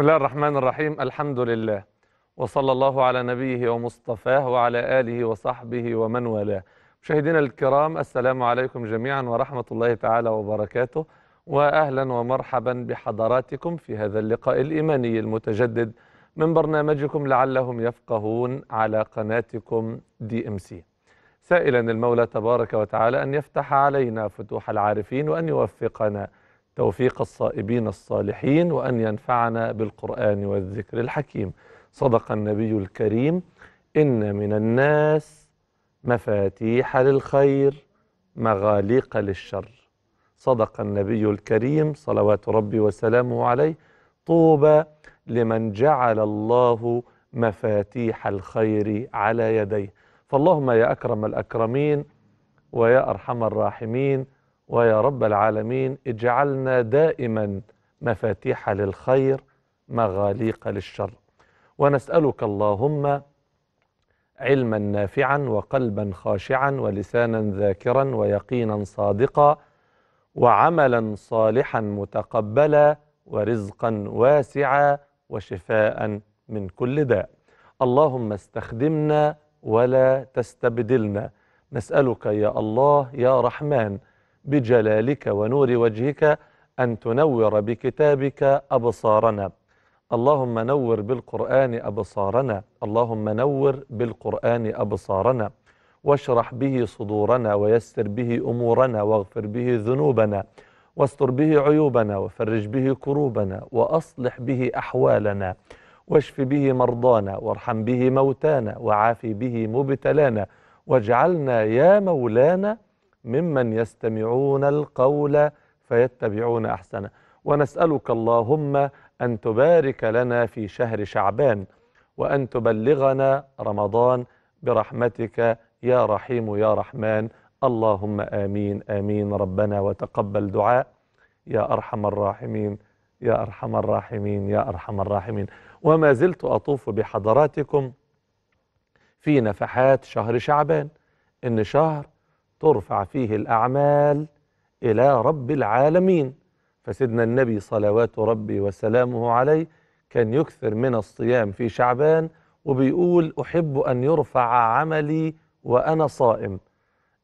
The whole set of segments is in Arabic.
بسم الله الرحمن الرحيم الحمد لله وصلى الله على نبيه ومصطفاه وعلى آله وصحبه ومن والاه مشاهدينا الكرام السلام عليكم جميعا ورحمة الله تعالى وبركاته وأهلا ومرحبا بحضراتكم في هذا اللقاء الإيماني المتجدد من برنامجكم لعلهم يفقهون على قناتكم دي ام سي سائلا المولى تبارك وتعالى أن يفتح علينا فتوح العارفين وأن يوفقنا توفيق الصائبين الصالحين وأن ينفعنا بالقرآن والذكر الحكيم صدق النبي الكريم إن من الناس مفاتيح للخير مغاليق للشر صدق النبي الكريم صلوات ربي وسلامه عليه طوبى لمن جعل الله مفاتيح الخير على يديه فاللهم يا أكرم الأكرمين ويا أرحم الراحمين ويا رب العالمين اجعلنا دائما مفاتيح للخير مغاليق للشر ونسألك اللهم علما نافعا وقلبا خاشعا ولسانا ذاكرا ويقينا صادقا وعملا صالحا متقبلا ورزقا واسعا وشفاء من كل داء اللهم استخدمنا ولا تستبدلنا نسألك يا الله يا رحمن بجلالك ونور وجهك أن تنور بكتابك أبصارنا اللهم نور بالقرآن أبصارنا اللهم نور بالقرآن أبصارنا واشرح به صدورنا ويسر به أمورنا واغفر به ذنوبنا واستر به عيوبنا وفرج به كروبنا وأصلح به أحوالنا واشف به مرضانا وارحم به موتانا وعاف به مبتلانا واجعلنا يا مولانا ممن يستمعون القول فيتبعون احسنه ونسالك اللهم ان تبارك لنا في شهر شعبان وان تبلغنا رمضان برحمتك يا رحيم يا رحمن اللهم امين امين ربنا وتقبل دعاء يا ارحم الراحمين يا ارحم الراحمين يا ارحم الراحمين وما زلت اطوف بحضراتكم في نفحات شهر شعبان ان شهر ترفع فيه الأعمال إلى رب العالمين فسيدنا النبي صلوات ربي وسلامه عليه كان يكثر من الصيام في شعبان وبيقول أحب أن يرفع عملي وأنا صائم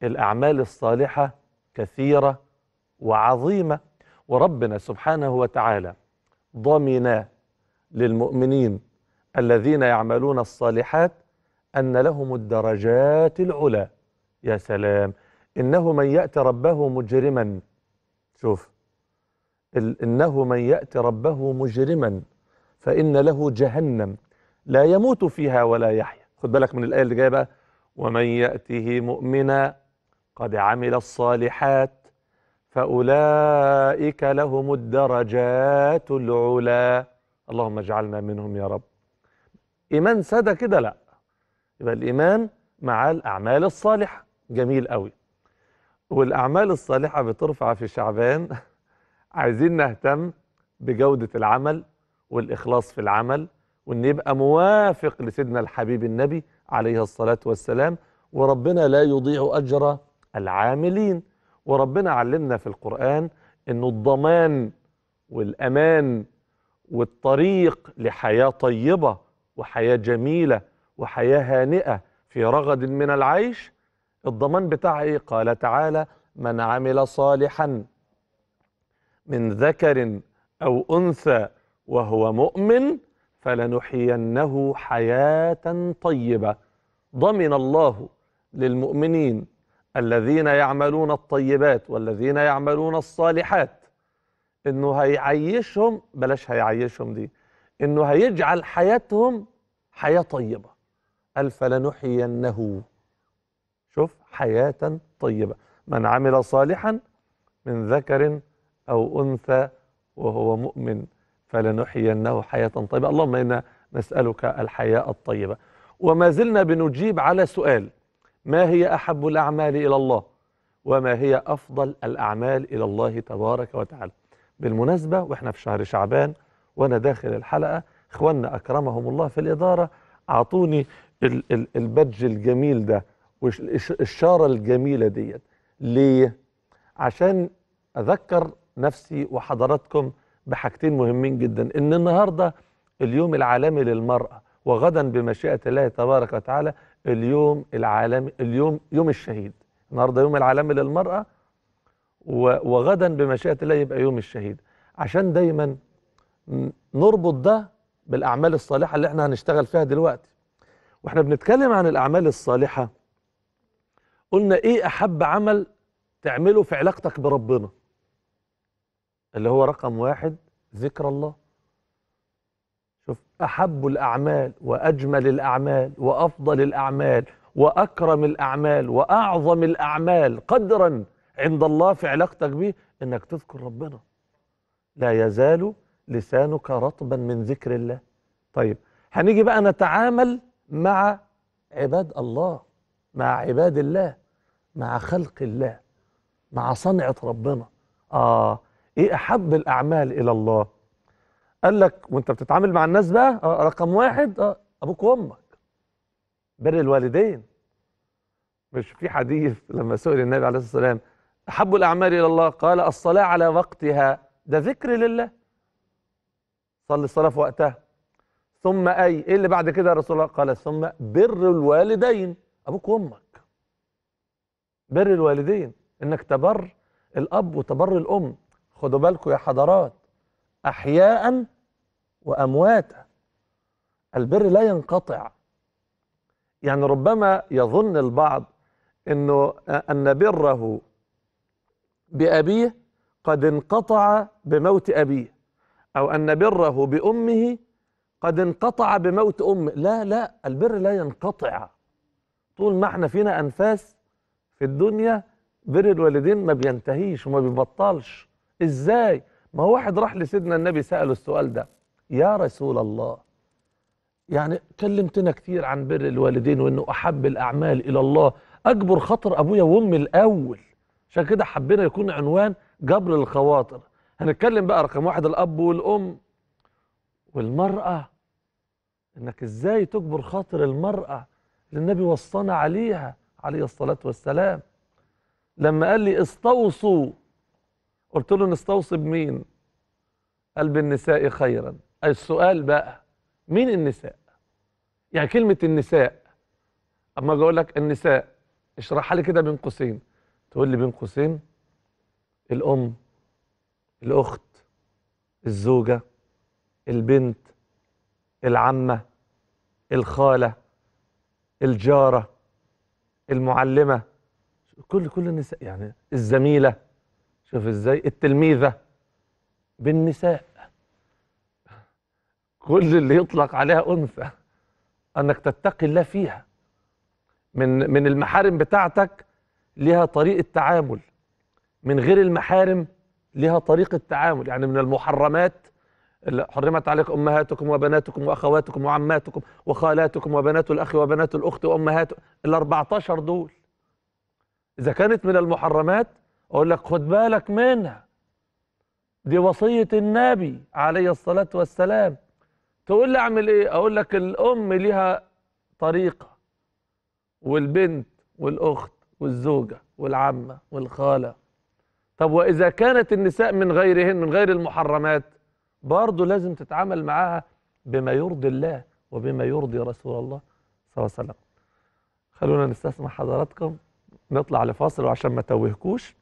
الأعمال الصالحة كثيرة وعظيمة وربنا سبحانه وتعالى ضمن للمؤمنين الذين يعملون الصالحات أن لهم الدرجات العلى يا سلام إنه من يأتي ربه مجرما شوف إنه من يأتي ربه مجرما فإن له جهنم لا يموت فيها ولا يحيا خد بالك من الآية اللي جاية بقى ومن يأته مؤمنا قد عمل الصالحات فأولئك لهم الدرجات العلا اللهم اجعلنا منهم يا رب إيمان سادة كده لا يبقى الإيمان مع الأعمال الصالحة جميل قوي والأعمال الصالحة بترفع في شعبان عايزين نهتم بجودة العمل والإخلاص في العمل وإن يبقى موافق لسيدنا الحبيب النبي عليه الصلاة والسلام وربنا لا يضيع أجر العاملين وربنا علمنا في القرآن أنه الضمان والأمان والطريق لحياة طيبة وحياة جميلة وحياة هانئة في رغد من العيش الضمان بتاعها ايه قال تعالى من عمل صالحا من ذكر أو أنثى وهو مؤمن فلنحيينه حياة طيبة ضمن الله للمؤمنين الذين يعملون الطيبات والذين يعملون الصالحات انه هيعيشهم بلاش هيعيشهم دي انه هيجعل حياتهم حياة طيبة قال فلنحيينه حياة طيبة من عمل صالحا من ذكر أو أنثى وهو مؤمن فلنحيينه حياة طيبة اللهم إنا نسألك الحياة الطيبة وما زلنا بنجيب على سؤال ما هي أحب الأعمال إلى الله وما هي أفضل الأعمال إلى الله تبارك وتعالى بالمناسبة وإحنا في شهر شعبان وأنا داخل الحلقة إخواننا أكرمهم الله في الإدارة أعطوني البدج الجميل ده والاشاره الجميلة دي ليه؟ عشان أذكر نفسي وحضراتكم بحاجتين مهمين جدا إن النهاردة اليوم العالمي للمرأة وغدا بمشيئة الله تبارك وتعالى اليوم العالمي اليوم يوم الشهيد النهارده يوم العالمي للمرأة وغدا بمشيئة الله يبقى يوم الشهيد عشان دايما نربط ده بالأعمال الصالحة اللي احنا هنشتغل فيها دلوقتي واحنا بنتكلم عن الأعمال الصالحة قلنا ايه احب عمل تعمله في علاقتك بربنا اللي هو رقم واحد ذكر الله شوف احب الاعمال واجمل الاعمال وافضل الاعمال واكرم الاعمال واعظم الاعمال قدرا عند الله في علاقتك به انك تذكر ربنا لا يزال لسانك رطبا من ذكر الله طيب هنيجي بقى نتعامل مع عباد الله مع عباد الله مع خلق الله مع صنعة ربنا آه إيه أحب الأعمال إلى الله قال لك وانت بتتعامل مع الناس بقى آه رقم واحد آه أبوك وأمك بر الوالدين مش في حديث لما سئل النبي عليه الصلاة والسلام أحب الأعمال إلى الله قال الصلاة على وقتها ده ذكر لله صلي الصلاة في وقتها ثم أي إيه اللي بعد كده يا رسول الله قال ثم بر الوالدين ابوك وامك بر الوالدين انك تبر الاب وتبر الام خدوا بالكم يا حضرات احياء وامواتا البر لا ينقطع يعني ربما يظن البعض انه ان بره بابيه قد انقطع بموت ابيه او ان بره بامه قد انقطع بموت امه لا لا البر لا ينقطع طول ما احنا فينا أنفاس في الدنيا بر الوالدين ما بينتهيش وما بيبطلش إزاي؟ ما هو واحد راح لسيدنا النبي سأله السؤال ده يا رسول الله يعني كلمتنا كتير عن بر الوالدين وانه احب الاعمال الى الله اكبر خاطر ابويا وامي الاول عشان كده حبينا يكون عنوان جبر الخواطر هنتكلم بقى رقم واحد الاب والام والمراه انك ازاي تجبر خاطر المراه النبي وصانا عليها عليه الصلاة والسلام لما قال لي استوصوا قلت له نستوصي بمين قال بالنساء خيرا السؤال بقى مين النساء يعني كلمة النساء اما اجي اقول لك النساء اشرحها لي كده بين قوسين تقول لي بين قوسين الام الاخت الزوجه البنت العمه الخاله الجارة المعلمة كل كل النساء يعني الزميلة شوف ازاي التلميذة بالنساء كل اللي يطلق عليها أنثى أنك تتقي الله فيها من من المحارم بتاعتك لها طريقة تعامل من غير المحارم لها طريقة تعامل يعني من المحرمات حرمت عليكم امهاتكم وبناتكم واخواتكم وعماتكم وخالاتكم وبنات الاخ وبنات الاخت وامهات ال 14 دول اذا كانت من المحرمات اقول لك خد بالك منها دي وصيه النبي عليه الصلاه والسلام تقول لي اعمل ايه اقول لك الام ليها طريقه والبنت والاخت والزوجه والعمه والخاله طب واذا كانت النساء من غيرهن من غير المحرمات برضه لازم تتعامل معاها بما يرضي الله وبما يرضي رسول الله صلى الله عليه وسلم خلونا نستسمع حضراتكم نطلع لفاصل وعشان ما توهكوش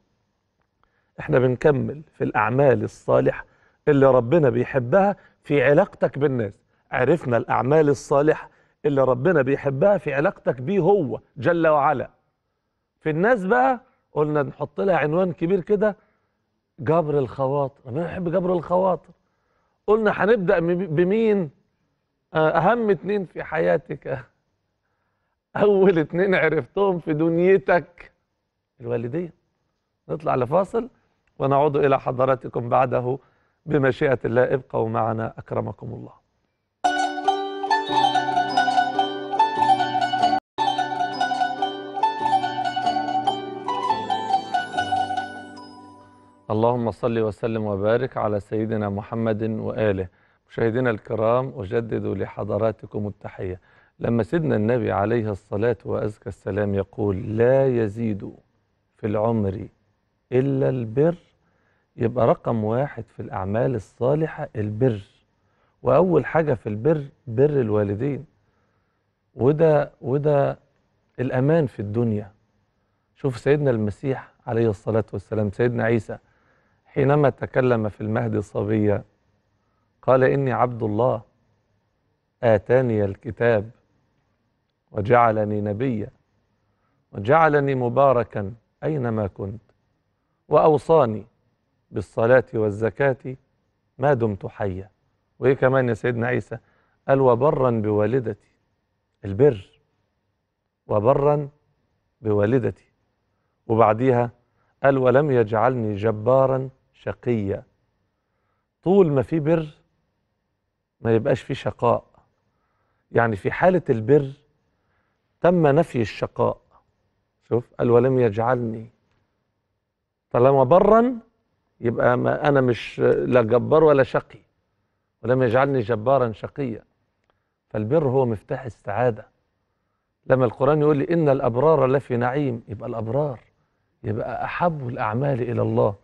احنا بنكمل في الأعمال الصالحة اللي ربنا بيحبها في علاقتك بالناس عرفنا الأعمال الصالحة اللي ربنا بيحبها في علاقتك بيه هو جل وعلا في الناس بقى قلنا نحط لها عنوان كبير كده جبر الخواطر ربنا يحب جبر الخواطر قلنا هنبدأ بمين آه، أهم اتنين في حياتك أول اتنين عرفتهم في دنيتك الوالدين نطلع لفاصل ونعود إلى حضراتكم بعده بمشيئة الله ابقوا معنا أكرمكم الله اللهم صل وسلم وبارك على سيدنا محمد وآله مشاهدينا الكرام أجدد لحضراتكم التحية لما سيدنا النبي عليه الصلاة وأزكى السلام يقول لا يزيد في العمر إلا البر يبقى رقم واحد في الأعمال الصالحة البر وأول حاجة في البر بر الوالدين وده وده الأمان في الدنيا شوف سيدنا المسيح عليه الصلاة والسلام سيدنا عيسى حينما تكلم في المهد صبيا قال إني عبد الله آتاني الكتاب وجعلني نبيا وجعلني مباركا أينما كنت وأوصاني بالصلاة والزكاة ما دمت حيا وإيه كمان يا سيدنا عيسى قال وبرا بوالدتي البر وبرا بوالدتي وبعديها قال ولم يجعلني جبارا شقية طول ما في بر ما يبقاش في شقاء يعني في حالة البر تم نفي الشقاء شوف قال ولم يجعلني طالما برا يبقى ما أنا مش لا جبار ولا شقي ولم يجعلني جبارا شقيا فالبر هو مفتاح السعادة لما القرآن يقول لي إن الأبرار لفي نعيم يبقى الأبرار يبقى أحب الأعمال إلى الله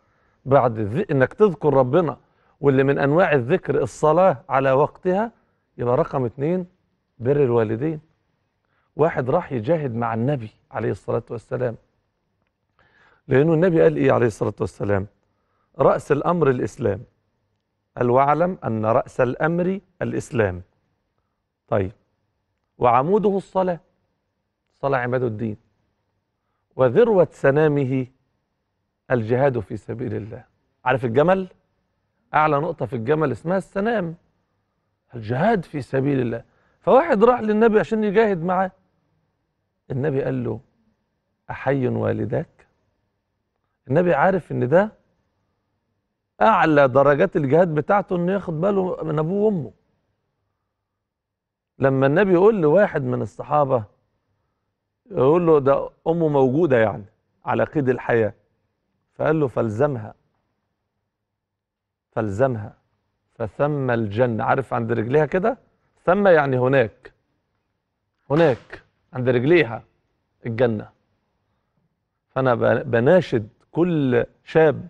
بعد انك تذكر ربنا واللي من انواع الذكر الصلاه على وقتها يبقى رقم اثنين بر الوالدين واحد راح يجاهد مع النبي عليه الصلاه والسلام لانه النبي قال ايه عليه الصلاه والسلام راس الامر الاسلام قال واعلم ان راس الامر الاسلام طيب وعموده الصلاه الصلاه عماد الدين وذروه سنامه الجهاد في سبيل الله عارف الجمل أعلى نقطة في الجمل اسمها السنام الجهاد في سبيل الله فواحد راح للنبي عشان يجاهد معاه النبي قال له أحي والداك النبي عارف ان ده أعلى درجات الجهاد بتاعته انه ياخد باله من أبوه وأمه لما النبي يقول لواحد من الصحابة يقول له ده أمه موجودة يعني على قيد الحياة فقال له فالزمها فالزمها فثم الجنة عارف عند رجليها كده ثم يعني هناك هناك عند رجليها الجنة فأنا بناشد كل شاب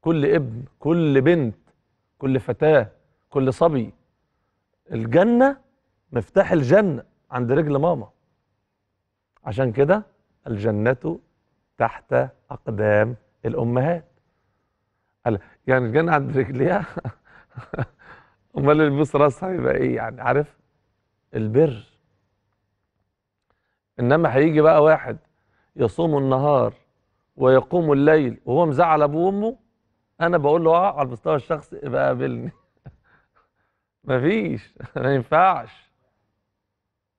كل ابن كل بنت كل فتاة كل صبي الجنة مفتاح الجنة عند رجل ماما عشان كده الجنة تحت أقدام الامهات قال يعني الجنه عند رجليها امال البوس راسها يبقى ايه يعني عارف البر انما هيجي بقى واحد يصوم النهار ويقوم الليل وهو مزعل ابوه وامه انا بقول له اه على المستوى الشخصي ابقى قابلني مفيش ما ينفعش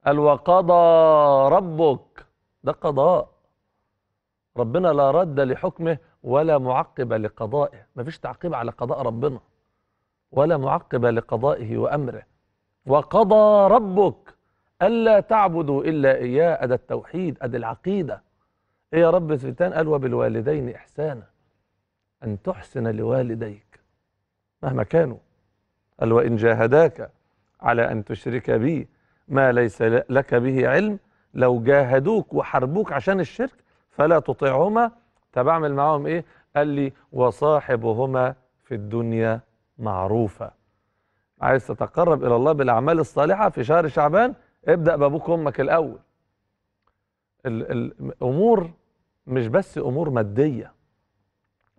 قال وقضى ربك ده قضاء ربنا لا رد لحكمه ولا معقب لقضائه ما فيش تعقيب على قضاء ربنا ولا معقب لقضائه وأمره وقضى ربك ألا تعبدوا إلا إياه أدى التوحيد أدى العقيدة إيه يا رب ثبتان قال وبالوالدين إحسانا أن تحسن لوالديك مهما كانوا قال وإن جاهداك على أن تشرك بي ما ليس لك به علم لو جاهدوك وحاربوك عشان الشرك فلا تطيعهما طب اعمل معاهم ايه قال لي وصاحبهما في الدنيا معروفة عايز تتقرب إلى الله بالأعمال الصالحة في شهر شعبان ابدأ بأبوك وأمك الأول الأمور مش بس أمور مادية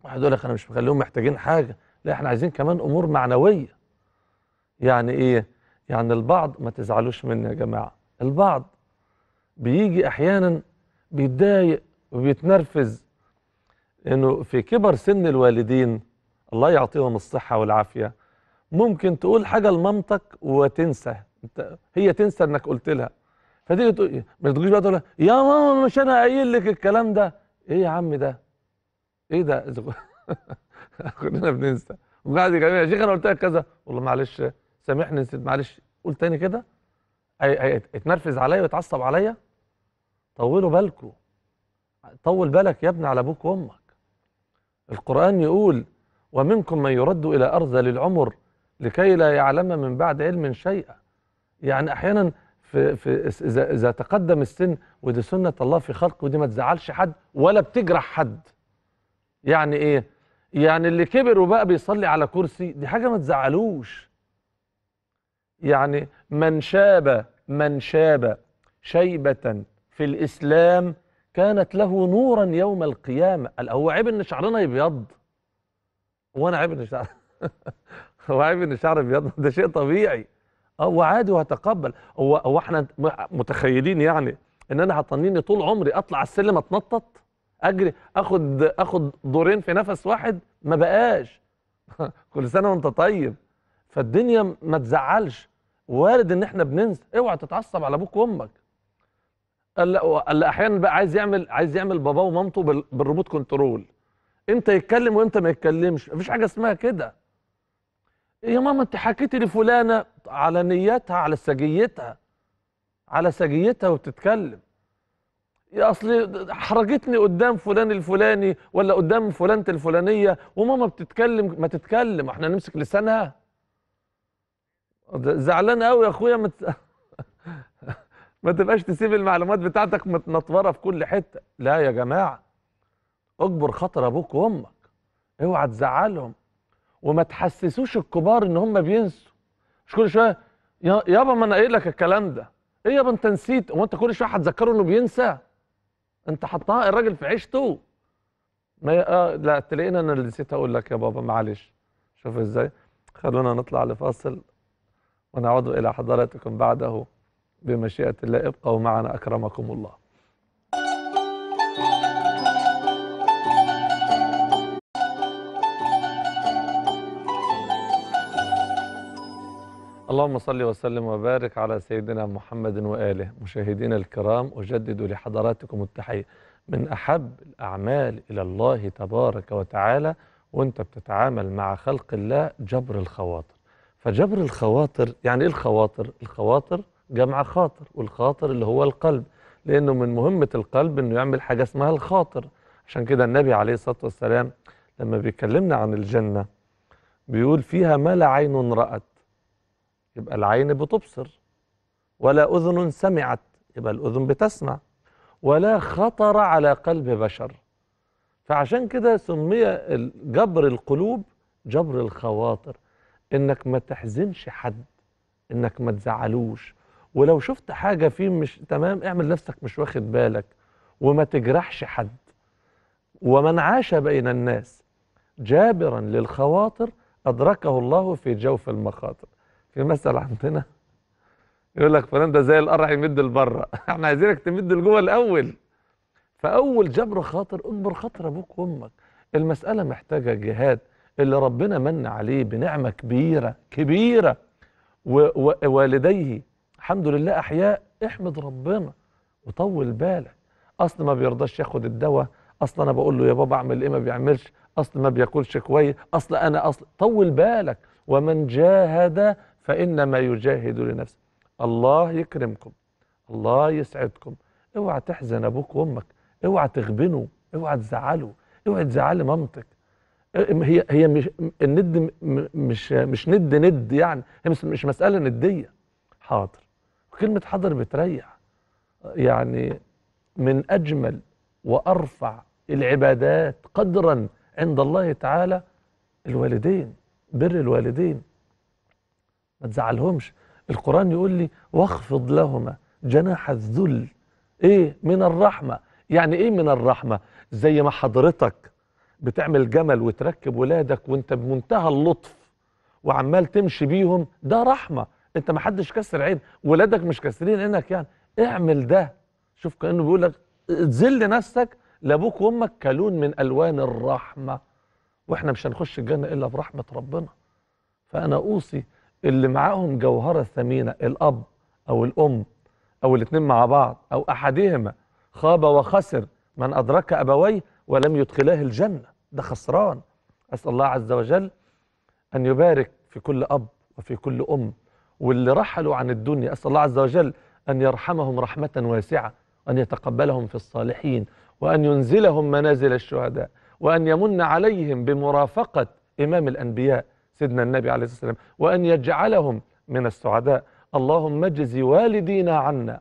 واحد يقول لك أنا مش مخليهم محتاجين حاجة لا احنا عايزين كمان أمور معنوية يعني إيه؟ يعني البعض ما تزعلوش مني يا جماعة البعض بيجي أحيانا بيتضايق وبيتنرفز انه في كبر سن الوالدين الله يعطيهم الصحه والعافيه ممكن تقول حاجه لمامتك وتنسى هي تنسى انك قلت لها فتيجي تقول ما تقوليش بقى تقول لها يا ماما مش انا قايل لك الكلام ده ايه يا عم ده ايه ده كلنا بننسى وقاعد يا شيخ انا قلت لك كذا والله معلش سامحني نسيت معلش قول تاني كده اتنرفز عليا ويتعصب عليا طولوا بالكم طول بالك يا ابني على ابوك وامك القرآن يقول ومنكم من يرد إلى أرذل العمر لكي لا يعلم من بعد علم شيئا يعني أحيانا في في إذا, إذا تقدم السن ودي سنة الله في خلقه ودي ما تزعلش حد ولا بتجرح حد يعني إيه يعني اللي كبر وبقى بيصلي على كرسي دي حاجة ما تزعلوش يعني من شاب من شاب شيبة في الإسلام كانت له نورا يوم القيامة قال هو عيب ان شعرنا يبيض هو انا عيب ان شعر هو عيب ان شعر يبيض ده شيء طبيعي هو عادي وهتقبل هو هو احنا متخيلين يعني ان انا هطنيني طول عمري اطلع على السلم اتنطط اجري اخد اخد دورين في نفس واحد ما بقاش كل سنه وانت طيب فالدنيا ما تزعلش وارد ان احنا بننسى اوعى تتعصب على ابوك وامك قال لا احيانا بقى عايز يعمل عايز يعمل باباه ومامته بالريموت كنترول امتى يتكلم وامتى ما يتكلمش مفيش حاجه اسمها كده يا ماما انت حكيتي لفلانه على نيتها على سجيتها على سجيتها وبتتكلم يا اصل حرجتني قدام فلان الفلاني ولا قدام فلانه الفلانيه وماما بتتكلم ما تتكلم احنا نمسك لسانها زعلان قوي يا اخويا مت... ما تبقاش تسيب المعلومات بتاعتك متنطوره في كل حته لا يا جماعه اجبر خطر ابوك وامك اوعى تزعلهم وما تحسسوش الكبار ان هم بينسوا مش كل شويه يابا ما انا قايل لك الكلام ده ايه يابا انت نسيت هو انت كل شويه هتذكره انه بينسى انت حطها الراجل في عيشته ما ي... آه لا تلاقينا انا اللي نسيت اقول لك يا بابا معلش شوف ازاي خلونا نطلع لفاصل ونعود الى حضراتكم بعده بمشيئة الله ابقوا معنا أكرمكم الله اللهم صل وسلم وبارك على سيدنا محمد وآله مشاهدينا الكرام أجدد لحضراتكم التحية من أحب الأعمال إلى الله تبارك وتعالى وانت بتتعامل مع خلق الله جبر الخواطر فجبر الخواطر يعني إيه الخواطر؟ الخواطر جمع خاطر والخاطر اللي هو القلب لأنه من مهمة القلب أنه يعمل حاجة اسمها الخاطر عشان كده النبي عليه الصلاة والسلام لما بيكلمنا عن الجنة بيقول فيها ما لا عين رأت يبقى العين بتبصر ولا أذن سمعت يبقى الأذن بتسمع ولا خطر على قلب بشر فعشان كده سمي جبر القلوب جبر الخواطر انك ما تحزنش حد انك ما تزعلوش ولو شفت حاجة فيه مش تمام اعمل نفسك مش واخد بالك وما تجرحش حد ومن عاش بين الناس جابرا للخواطر أدركه الله في جوف المخاطر في مثل عندنا يقول لك فلان ده زي القرع يمد لبره احنا عايزينك تمد لجوه الاول فاول جبر خاطر اجبر خاطر ابوك وامك المساله محتاجه جهاد اللي ربنا من عليه بنعمه كبيره كبيره ووالديه الحمد لله احياء احمد ربنا وطول بالك اصل ما بيرضاش ياخد الدواء اصل انا بقول له يا بابا اعمل ايه ما بيعملش اصل ما بياكلش كويس اصل انا اصل طول بالك ومن جاهد فانما يجاهد لنفسه الله يكرمكم الله يسعدكم اوعى تحزن ابوك وامك اوعى تغبنه اوعى تزعله اوعى تزعلي مامتك هي هي مش الند مش مش ند ند يعني هي مش مساله نديه حاضر كلمة حضر بتريح يعني من أجمل وأرفع العبادات قدرا عند الله تعالى الوالدين بر الوالدين ما تزعلهمش القرآن يقول لي واخفض لهما جناح الذل ايه من الرحمة يعني ايه من الرحمة زي ما حضرتك بتعمل جمل وتركب ولادك وانت بمنتهى اللطف وعمال تمشي بيهم ده رحمة انت ما حدش كسر عين ولادك مش كاسرين عينك يعني اعمل ده شوف كانه بيقول لك ذل نفسك لابوك وامك كلون من الوان الرحمه واحنا مش هنخش الجنه الا برحمه ربنا فانا اوصي اللي معاهم جوهره ثمينه الاب او الام او الاثنين مع بعض او احدهما خاب وخسر من ادرك ابويه ولم يدخلاه الجنه ده خسران اسال الله عز وجل ان يبارك في كل اب وفي كل ام واللي رحلوا عن الدنيا أسأل الله عز وجل أن يرحمهم رحمة واسعة أن يتقبلهم في الصالحين وأن ينزلهم منازل الشهداء وأن يمن عليهم بمرافقة إمام الأنبياء سيدنا النبي عليه الصلاة والسلام وأن يجعلهم من السعداء اللهم اجزي والدينا عنا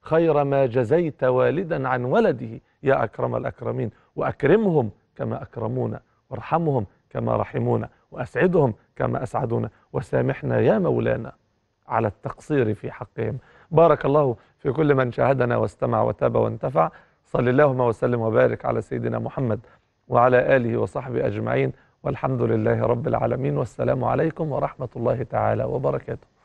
خير ما جزيت والدا عن ولده يا أكرم الأكرمين وأكرمهم كما أكرمونا وارحمهم كما رحمونا وأسعدهم كما أسعدونا وسامحنا يا مولانا على التقصير في حقهم بارك الله في كل من شاهدنا واستمع وتاب وانتفع صلى اللهم وسلم وبارك على سيدنا محمد وعلى آله وصحبه أجمعين والحمد لله رب العالمين والسلام عليكم ورحمة الله تعالى وبركاته